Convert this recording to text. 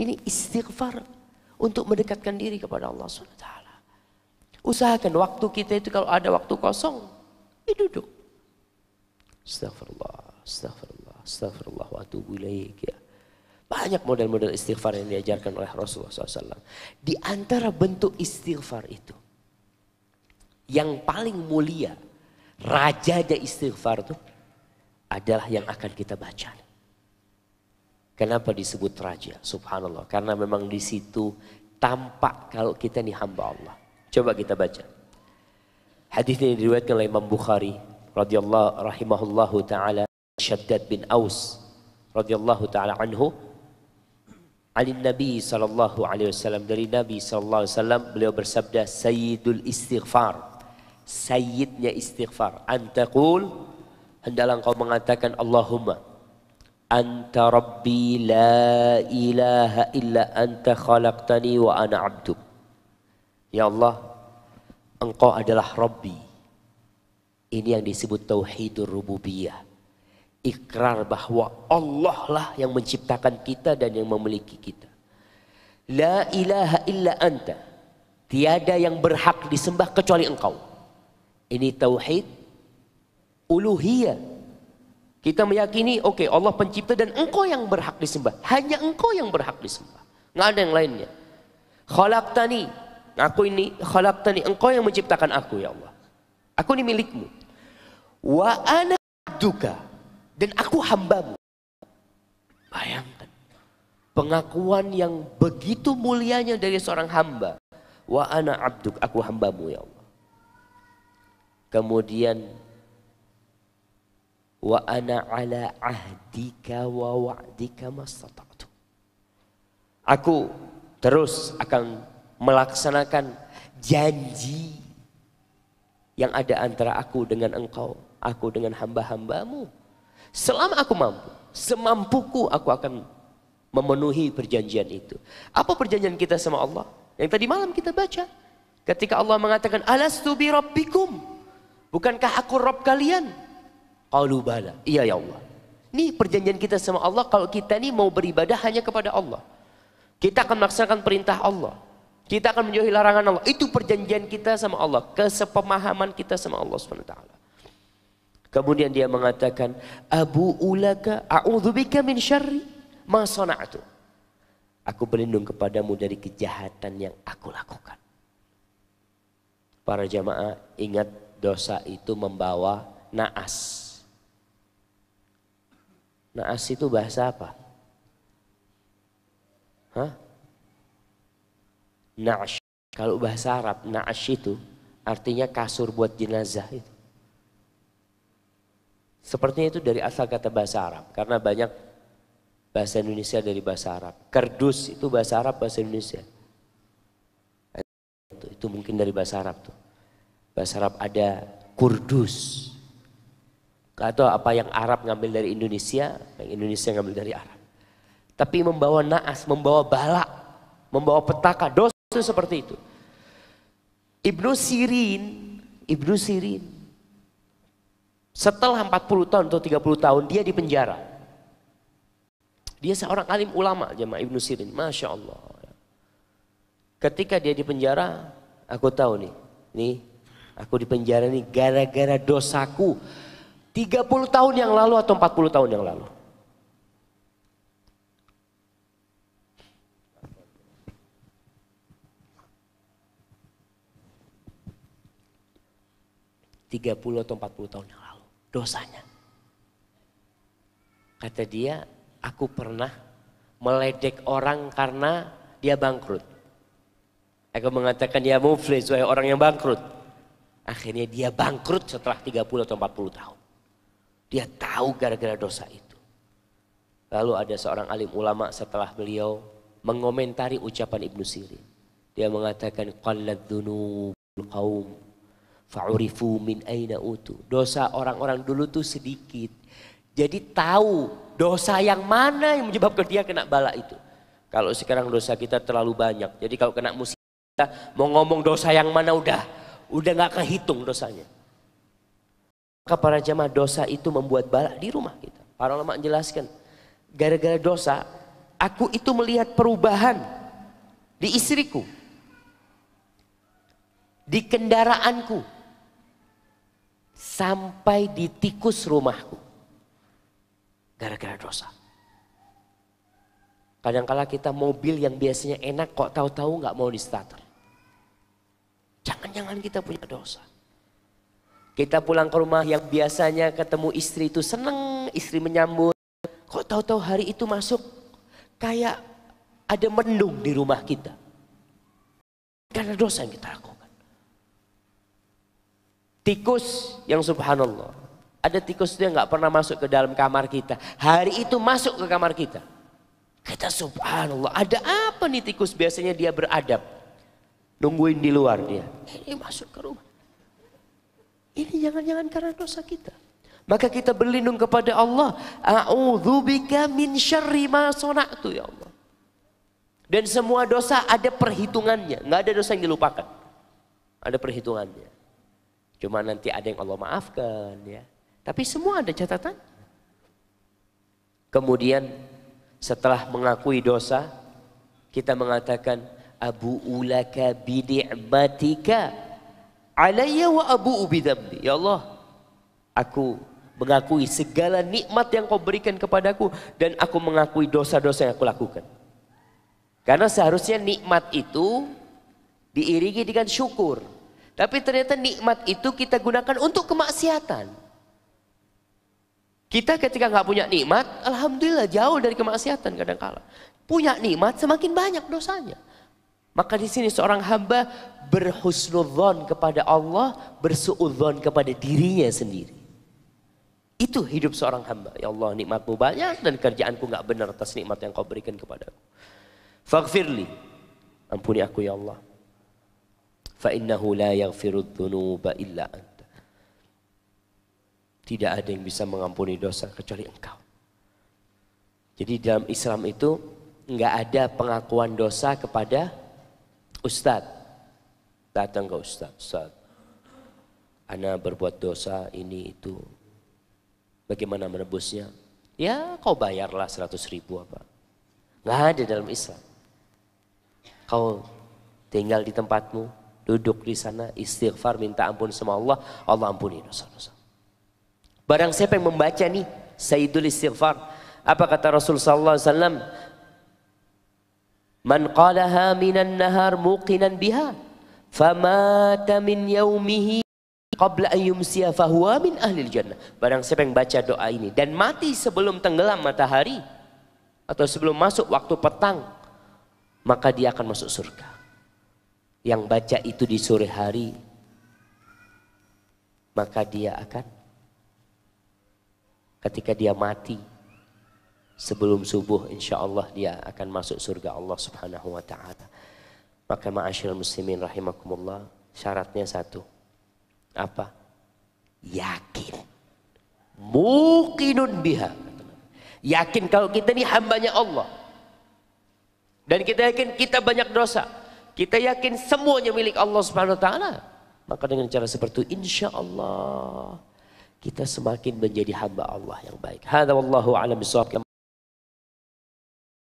Ini istighfar untuk mendekatkan diri kepada Allah Subhanahu Wa Taala. Usahakan waktu kita itu kalau ada waktu kosong, ya duduk. Astagfirullah, astagfirullah, astagfirullah wa atubu ilaik ya. Banyak model-model istighfar yang diajarkan oleh Rasulullah SAW. Di antara bentuk istighfar itu, yang paling mulia, raja istighfar itu adalah yang akan kita baca. Kenapa disebut raja? Subhanallah. Karena memang di situ tampak kalau kita ini hamba Allah. Coba kita baca. Hadis ini diriwayatkan oleh Imam Bukhari radhiyallahu rahimahullahu taala Shaddad bin Aus radhiyallahu taala anhu Ali Nabi sallallahu alaihi wasallam dari Nabi sallallahu alaihi wasallam beliau bersabda sayyidul istighfar sayyidnya istighfar antaqul hendalah engkau mengatakan Allahumma anta rabbi la ilaha illa anta khalaqtani wa ana abduk ya engkau adalah rabbi ini yang disebut tauhidur rububiyah ikrar bahwa Allah lah yang menciptakan kita dan yang memiliki kita la ilaha illa anta tiada yang berhak disembah kecuali engkau ini tauhid uluhiyah kita meyakini, oke okay, Allah pencipta dan engkau yang berhak disembah. Hanya engkau yang berhak disembah. Nggak ada yang lainnya. Khalaqtani. Aku ini khalaqtani. Engkau yang menciptakan aku ya Allah. Aku ini milikmu. Wa ana abduka. Dan aku hambamu. Bayangkan. Pengakuan yang begitu mulianya dari seorang hamba. Wa ana abduk. Aku hambamu ya Allah. Kemudian wa ana ala ahdika wa wa'dika mastata'tu. Aku terus akan melaksanakan janji yang ada antara aku dengan engkau, aku dengan hamba-hambamu. Selama aku mampu, semampuku aku akan memenuhi perjanjian itu. Apa perjanjian kita sama Allah? Yang tadi malam kita baca. Ketika Allah mengatakan, Alastu bi rabbikum. Bukankah aku Rob kalian? Qalu bala. Iya ya Allah. Ini perjanjian kita sama Allah kalau kita ini mau beribadah hanya kepada Allah. Kita akan melaksanakan perintah Allah. Kita akan menjauhi larangan Allah. Itu perjanjian kita sama Allah. Kesepemahaman kita sama Allah SWT. Kemudian dia mengatakan, Abu ulaka a'udzubika min syarri ma sona'atu. Aku berlindung kepadamu dari kejahatan yang aku lakukan. Para jamaah ingat dosa itu membawa naas Naas itu bahasa apa? Hah? Naas. Kalau bahasa Arab, naas itu artinya kasur buat jenazah itu. Sepertinya itu dari asal kata bahasa Arab. Karena banyak bahasa Indonesia dari bahasa Arab. Kerdus itu bahasa Arab, bahasa Indonesia. Itu, itu mungkin dari bahasa Arab tuh. Bahasa Arab ada kurdus atau apa yang Arab ngambil dari Indonesia, yang Indonesia ngambil dari Arab. Tapi membawa naas, membawa balak, membawa petaka, dosa seperti itu. Ibnu Sirin, Ibnu Sirin setelah 40 tahun atau 30 tahun dia di penjara. Dia seorang alim ulama jemaah Ibnu Sirin, Masya Allah. Ketika dia di penjara, aku tahu nih, nih aku di penjara nih gara-gara dosaku 30 tahun yang lalu atau 40 tahun yang lalu. Tiga puluh atau empat puluh tahun yang lalu. Dosanya. Kata dia, aku pernah meledek orang karena dia bangkrut. Aku mengatakan dia ya, muflis, wahai orang yang bangkrut. Akhirnya dia bangkrut setelah tiga puluh atau empat puluh tahun. Dia tahu gara-gara dosa itu. Lalu ada seorang alim ulama setelah beliau mengomentari ucapan Ibnu Sirin. Dia mengatakan qalladz dzunubul qaum fa'urifu min aina utu. Dosa orang-orang dulu tuh sedikit. Jadi tahu dosa yang mana yang menyebabkan dia kena bala itu. Kalau sekarang dosa kita terlalu banyak. Jadi kalau kena musibah kita mau ngomong dosa yang mana udah udah nggak kehitung dosanya. Maka para jamaah dosa itu membuat balak di rumah kita. Para ulama menjelaskan, gara-gara dosa, aku itu melihat perubahan di istriku, di kendaraanku, sampai di tikus rumahku. Gara-gara dosa. Kadangkala kita mobil yang biasanya enak kok tahu-tahu nggak mau di starter. Jangan-jangan kita punya dosa. Kita pulang ke rumah yang biasanya ketemu istri itu seneng, istri menyambut. Kok tahu-tahu hari itu masuk kayak ada mendung di rumah kita. Karena dosa yang kita lakukan. Tikus yang subhanallah. Ada tikus itu yang gak pernah masuk ke dalam kamar kita. Hari itu masuk ke kamar kita. Kita subhanallah ada apa nih tikus biasanya dia beradab. Nungguin di luar dia. Ini masuk ke rumah. Ini jangan-jangan karena dosa kita. Maka kita berlindung kepada Allah. A'udzubika min syarri ma sona'tu ya Allah. Dan semua dosa ada perhitungannya. Nggak ada dosa yang dilupakan. Ada perhitungannya. Cuma nanti ada yang Allah maafkan ya. Tapi semua ada catatan. Kemudian setelah mengakui dosa, kita mengatakan abu ulaka alayya wa abu'u bidhambi. Ya Allah, aku mengakui segala nikmat yang kau berikan kepadaku dan aku mengakui dosa-dosa yang aku lakukan. Karena seharusnya nikmat itu diiringi dengan syukur. Tapi ternyata nikmat itu kita gunakan untuk kemaksiatan. Kita ketika nggak punya nikmat, alhamdulillah jauh dari kemaksiatan kadang kala. Punya nikmat semakin banyak dosanya. Maka di sini seorang hamba berhusnudzon kepada Allah, bersuudzon kepada dirinya sendiri. Itu hidup seorang hamba. Ya Allah nikmatmu banyak dan kerjaanku nggak benar atas nikmat yang kau berikan kepadaku. Faghfirli. Ampuni aku ya Allah. Fa innahu la yaghfirudz illa anta. Tidak ada yang bisa mengampuni dosa kecuali engkau. Jadi dalam Islam itu nggak ada pengakuan dosa kepada Ustaz, datang ke Ustaz, Ustaz. anak berbuat dosa ini itu. Bagaimana menebusnya? Ya kau bayarlah 100 ribu apa. Nggak ada dalam Islam. Kau tinggal di tempatmu, duduk di sana, istighfar, minta ampun sama Allah, Allah ampuni dosa-dosa. Barang siapa yang membaca nih, Sayyidul Istighfar, apa kata Rasul sallallahu alaihi wasallam? Man qalaha minan nahar muqinan biha famata min yaumihi qabla an yumsiya fahuwa min ahli jannah. Barang siapa yang baca doa ini dan mati sebelum tenggelam matahari atau sebelum masuk waktu petang maka dia akan masuk surga. Yang baca itu di sore hari maka dia akan ketika dia mati sebelum subuh insya Allah dia akan masuk surga Allah subhanahu wa ta'ala maka ma'asyil muslimin rahimakumullah syaratnya satu apa? yakin mukinun biha yakin kalau kita ini hambanya Allah dan kita yakin kita banyak dosa kita yakin semuanya milik Allah subhanahu wa ta'ala maka dengan cara seperti itu insya Allah kita semakin menjadi hamba Allah yang baik. Hada wallahu a'lam